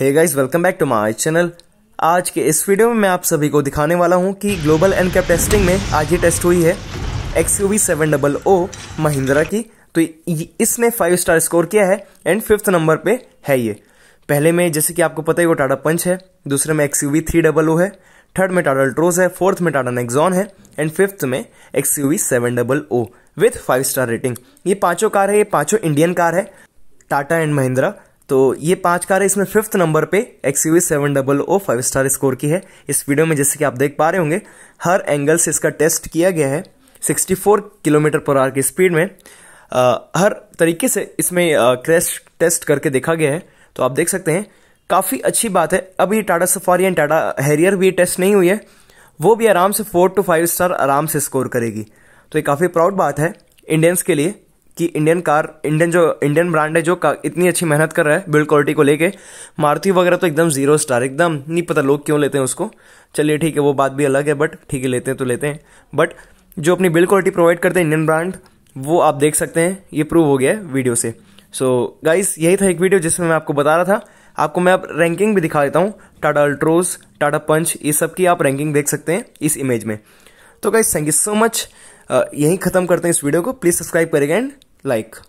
hey guys welcome back to my channel आज के इस वीडियो में मैं आप सभी को दिखाने वाला हूं कि ग्लोबल कैप टेस्टिंग में आज ये टेस्ट हुई है X U V seven double O Mahindra की तो इसने फाइव स्टार स्कोर किया है एंड फिफ्थ नंबर पे है ये पहले में जैसे कि आपको पता ही वो टाटा पंच है दूसरे में X U V three double O है थर्ड में टाटा अल्ट्रोज है फोर्थ में टाटा नेक्जॉन है एंड फिफ्थ में X U V seven double O with five star rating ये पांचों कार है ये पांचों इंडियन कार है टाटा एंड महिंद्रा तो ये पांच कार है इसमें फिफ्थ नंबर पे XUV seven double O five star score की है इस वीडियो में जैसे कि आप देख पा रहे होंगे हर एंगल से इसका टेस्ट किया गया है 64 किलोमीटर पर आवर की स्पीड में आ, हर तरीके से इसमें क्रैश टेस्ट करके देखा गया है तो आप देख सकते हैं काफ़ी अच्छी बात है अब ये Tata Safari and Tata Harrier भी टेस्ट नहीं हुई है वो भी आराम से फोर टू फाइव स्टार आराम से स्कोर करेगी तो ये काफ़ी प्राउड बात है इंडियंस के लिए कि इंडियन कार इंडियन जो इंडियन ब्रांड है जो इतनी अच्छी मेहनत कर रहा है बिल्ड क्वालिटी को लेके मारुति वगैरह तो एकदम जीरो स्टार एकदम नहीं पता लोग क्यों लेते हैं उसको चलिए ठीक है वो बात भी अलग है बट ठीक है लेते हैं तो लेते हैं बट जो अपनी बिल्ड क्वालिटी प्रोवाइड करते हैं इंडियन ब्रांड वो आप देख सकते हैं ये प्रूव हो गया है वीडियो से सो so, गाइस यही था एक वीडियो जिसमें मैं आपको बता रहा था आपको मैं अब रैंकिंग भी दिखा देता हूँ टाटा अल्ट्रोज टाटा पंच ये सब की आप रैंकिंग देख सकते हैं इस इमेज में तो guys thank you so much यहीं ख़त्म करते हैं इस वीडियो को प्लीज़ सब्सक्राइब करेगा एंड like